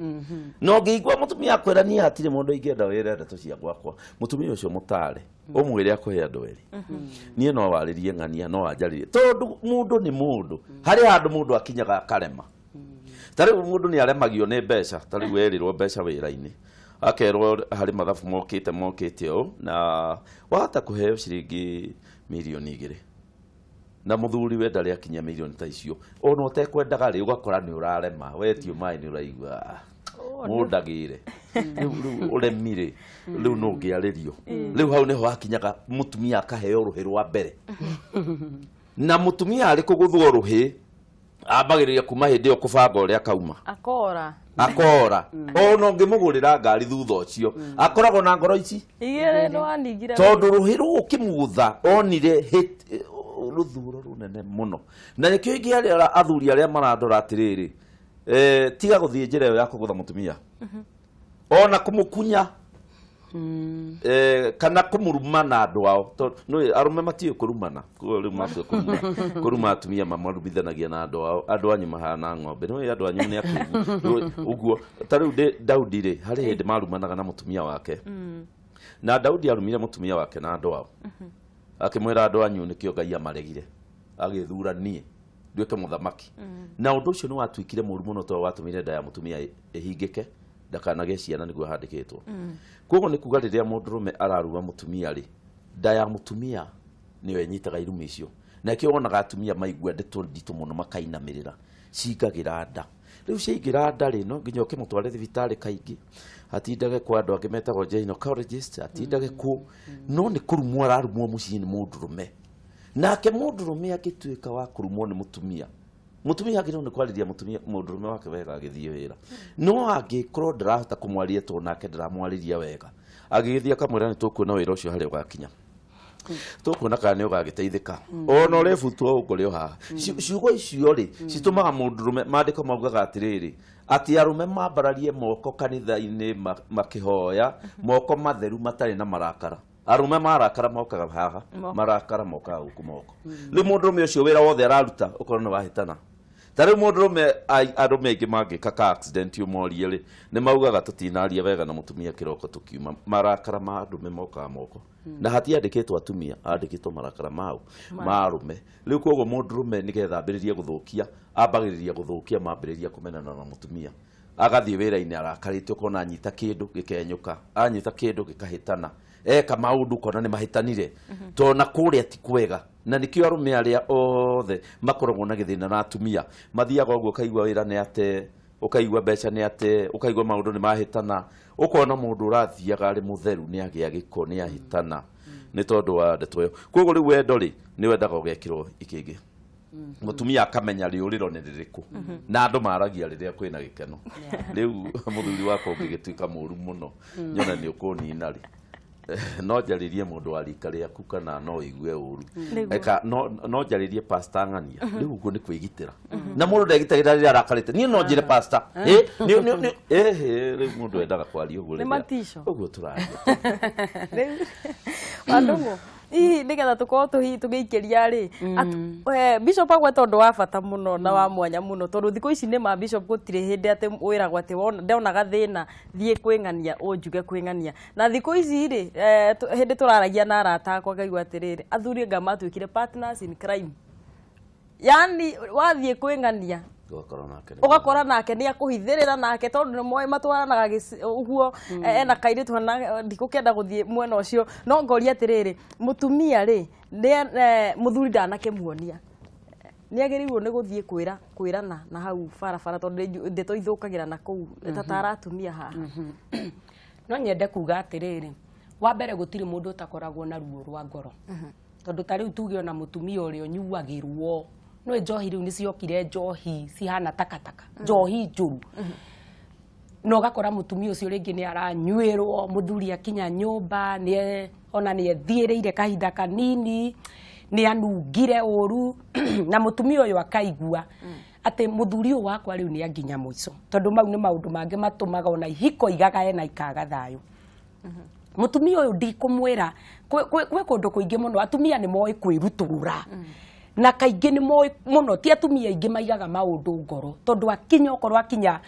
Speaker 2: no mhm. ngä igua må tumia akwerania hatirä må ndå ingä enda wä re ndeto cia gwakwa må tumia å cio må tarä å mwä mhm. re akå he andå erä mhm. niä no warä rie ng'ania no wanjarä tondå må ndå nä må ndå harä handå må ndå akinyaga akarema tarä u må ndå nä aremagio nä mbeca tarä u erä rwo mbeca wä ra-inä akerwo harä mathabu mokite mokite å na wahota kå heo ciringi mirioni igä rä na må thuriwe ndarä akinya mirioni ta icio ona å tekwendaga rä å gakora nä å rarema wetio maä nä å raigua må ndagä re u å remirä rä u no ngä arä rio mm. rä u hau nä ho hakinyaga må tumia akaheo rå hä rwa mbere na må tumia arä kå gå thwo rå hä ambagĩrĩria kuma hĩndĩ yo kubanga ũrĩa kauma
Speaker 1: akora
Speaker 2: akora o mm. no ngĩmũgũrĩra ngari thutha ũcio mm. akoragwo na ngoro ici tondu ruhiru ukimutha onire rũthuro runene muno na nĩkĩo ingĩ arĩa athuri arĩa marandora atĩrĩrĩ eh, tiga gũthiĩ njĩra ĩyo ya kũgũtha mũtumia mm-hmm. ona kumukunya Mm. Eh, kana kumuruma na andu ao no arume matie kurumana kuruma kuruma atumia mamarumithanagia na andu ao andu anyu mahana ng'ombe no andu anyu ni atungu uguo tariu Daudi ri hari hindi marumanaga na mutumia wake mm. na Daudi arumire mutumia wake na andu ao mm-hmm. akimwira andu anyu nikio Ngai amaregire agithura nie nduĩke mũthamaki mm. na ũndũ ũcio nĩ watuĩkire mũru mũno tondũ watũmire nda ya mũtumia ĩhingĩke ndakanagĩa ciana nĩguo handĩkĩtwo koguo nä kuga rä rä a må ndå rå me araruma må tumia rä nda ya må tumia nä yo ĩnyitaga irumu icio nakio wonaga atumia maigua nditå nditå må no makainamä rä ra cingagä ra nda rä u ciaingä ra nda rä no nginya å kä må tware thibitarä kaingä atindage kwa andå angä metagwo atindage kå no nä kå rumwo ararumwo må ciä nä må ndå rå me nake må ndå rå me angä tuä ka wa kå rumwo nä må tumia mutumia agirwo nä kwarä mutumia må wake wega agä wira no angä kro ndärahota kå mwaria to nake ndäramwarä wega agä gä thiä akamwä ra nä tå kuona wä ra å cio harä a å gakinya kana ni ugagiteithika gagä teithä ka ona å rebutwo å ngå ciugo icio ri citumaga maga må ndå rå me mandä ko maugaga atä rä rä atä moko kanitha ini makihoya moko matheru matari na marakara arume marakara mokaga haha marakara mokaga gå kå moko rä må ndå rå me å cio wä ra wothe araruta å korwo nä tarä må ndå andå mä ngä mangä kaka accident morie nä maugaga tå tinaria wega na må tumia kä roko tå kiuma marakara ma andå me mokaga moko hmm. na hatiandä kä two atumia andä kä two marakara mau ma arå me rä u koguo må ndå rå me nä getha ambä rä rie gå thå kia ambagä rä ria gå thå kia mambä rä ria kå menana na må tumia agathiä wä ra-inä arakarä te å kona anyita kä ndå gä kenyå ka anyita kä ndå gä kahä tana eka maå ndå nä mahä tanire mhm. tona kå rä a ti kwega na nikio arume aria othe makoragwo na githina na atumia mathiaga guo kaigwa wira ne ate ukaigwa mbeca ne ate ukaigwa maundu ni mahitana ukona mundu urathiaga ari mutheru ni agia giko ni ahitana ni tondu wa ndeto iyo koguo riu wendo ri ni wendaga ugekirwo ikingi mutumia mm-hmm. akamenya riuriro ni ririku mm-hmm. na andu maragia riria kwina gikeno riu muthuri wako ungigituika muru muno mm. nyona ni ukunina ri no njaririe mundu wa rika riaku kana no igue uru eka no no njaririe pasta ng'ania ni guo ni kwigitira na mundu ndegitagirira riria arakarite ni no njire pasta eh ni ni eh riu mundu endaga kwaria uguo ni matisho uguo turaria
Speaker 1: wandumo hihi nigetha tukorwo tuhi tugĩikĩria rĩ mm. bishop agwe tondå wa bata no na wa mwanya no tondå thikå ici nä ma bishop ndä hĩndĩ wä ragwo atä ndonaga ngania å njuge kwä ngania na thikå ici rĩ e, hĩndĩ tũraragia na arata akwa ngaigua atĩrĩrĩ athuri anga matuĩkire partners in crime yani kwä ng'ania Oga kora na kenia kuhidere na na keto na moe matuara na gagisi uhuo mm. eh, na kairi tuhana diko kenda kodi moe nashio na ngoria terere mutumi yare ne eh, muduri da na kemuonia ni ageri wone kodi kuera kuera na na hau fara fara to deto izo kagira na kuu tatara mutumi ha na nyende kuga terere wabere gutiri mudu takoragwo na
Speaker 3: ruo rwa ngoro mm-hmm. tondu tari utuge na mutumi ore onyuwagirwo nä njohi rä u nä ciokire njohi cihana takataka njohi njå ru na gakora må tumia å cio rä ngä nä aranyuä rwo må thuri akinya nyå mba ona nä ethiä rä ire kahinda kanini nä anungire å ru na må tumia å yå akaigua atä må thuri å wakwa rä u nä anginya må ico tondå mau nä maå ndå mangä matå maga ona ihiko igaga ena ikaga thayå må tumia å yå ndikå mwä ra kwä kå ndå kå ingä må no atumia nä moä kwä rutå ra mm -hmm na kaingä nä moä må ti atumia aingä maigaga maå ndå ngoro tondå akinya okorwo akinya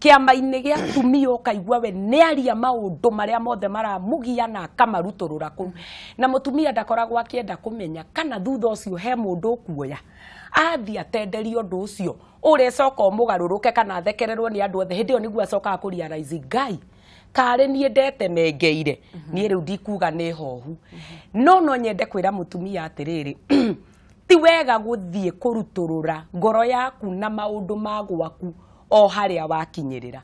Speaker 3: kiama-inä gä atumia å kaigua we nä aria maå ndå marä a mothe maramå gia na akamarutå rå ra kå u na må tumia ndakoragwo akĩenda kå menya kana thutha å cio he må ndå å kuoya athiä atenderia å ndå å cio å rä coka å må garå rå ke kana athekererwo nä andå othe hä ndä ä yo nä guo acokaga kå riaraici ngai karä niä ndetenengeire niä rä u ndikuga nä hohu no no nyende kwä ra må tumia atä rä rä ti wega guthiä kå rutå ra ngoro yaku na maå ndå ma o harä a wakinyä rä ra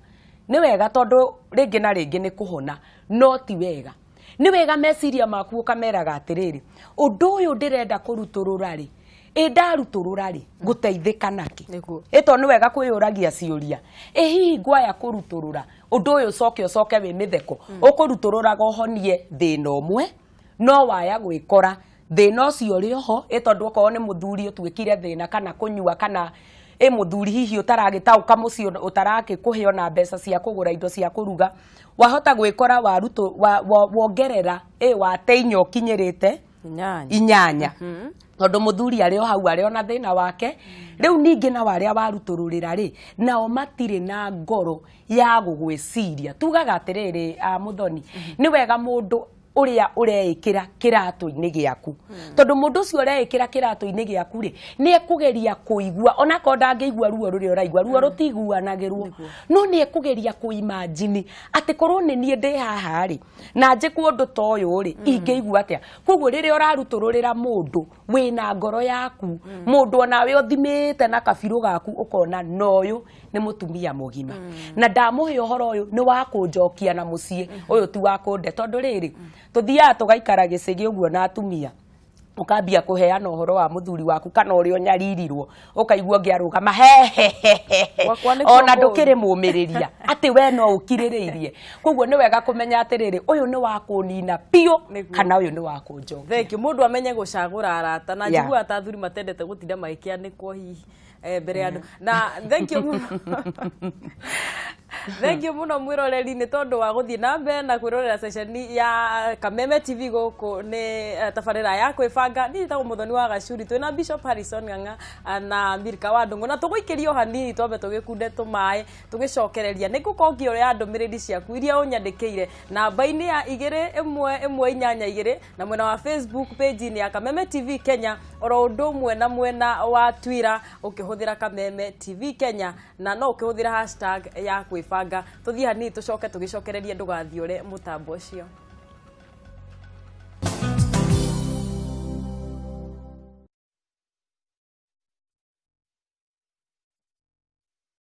Speaker 3: nä wega tondå rä ngä na rä ngä nä kå hona no ti wega nä wega meciria maku å kameraga atä rä rä å ndå å yå ndä renda kå rutå rå ra rä ä ndarutå rå ra rä gå teithä ka nakä ä to nä wega kwä yå ragia ciå ria ä hihi ngwaya kå rutå rå ra å ndå å yå coke å coke wä mä theko å hmm. kå rutå rå raga å honie thä na å mwe no waya gwä kora thina ucio uri oho i tondu okorwo ni muthuri utwikire thina kana kunyua kana må muthuri hihi taragä muci hä ona mbeca cia kugura indo cia kuruga wahota gwikora kora wongerera wa, wa, wa, kinyä rä te
Speaker 1: inyanya
Speaker 3: må muthuri ari o hau ari ona thina wake mm. riu ningi na waria warutururira ri nao matirä na ngoro ya ciria tugaga rä a thoni mm-hmm. ni wega mundu uria ureikira kiratu-ini giaku hmm. tondu mundu ucio ureikira kiratu-ini giaku ri ni ekugeria kuigua ona ko ndangiigua ruo ruria uraigua ruo hmm. rutiguanagirwo no ni ekugeria kuimajini ati korwo ni nie ndi haha ri na njikwo undu ta uyu ri hmm. ingiigua atia koguo riria urarutururira mundu wina ngoro yaku mundu onawe uthimite na kabiru gaku ukona noyu nä må tumia må gima mm. na ndamå hä å horo å yå nä wakå njokia na må ciä å yå ti wakå nde tondå rä rä tå thiaga tå gaikara gä cä gä å guo na atumia heana å horo wa muthuri waku kana uri onyaririrwo ukaigua ngiaruga mahehehehe
Speaker 1: ona ndukiri
Speaker 3: mumiriria ati we no irie koguo ni wega kumenya atiriri uyu ni nina pio kana uyu ni wakunjokia
Speaker 1: thengi mundu amenye gucagura arata na njigua yeah. ta athuri matendete gutinda magikianikwo hihi mbere eh, ya na thengiå må no mwä roreri nä tondå wa gå na mbere na kwä rorera ceceni ya kameme tv gå ni nä ya kwä banga niä tagwo må thoni wa gacuri twä na bishop harrison ng'ang'a eh, na mirika wa ndå na tå gå ikä o hanini twambe tå gä kunde tå maä tå gä cokereria nä ngå kongia å rä a ndå mä rä ri ciaku iria å namba-inä ya igä rä ä mwe inyanya igä na mwena wa facebook page-inä ya kameme tv kenya oro å ndå na mwena wa twira å kameme tv kenya na no å hashtag ya kwe gwĩbanga tũthiĩ hanini re må tambo å cio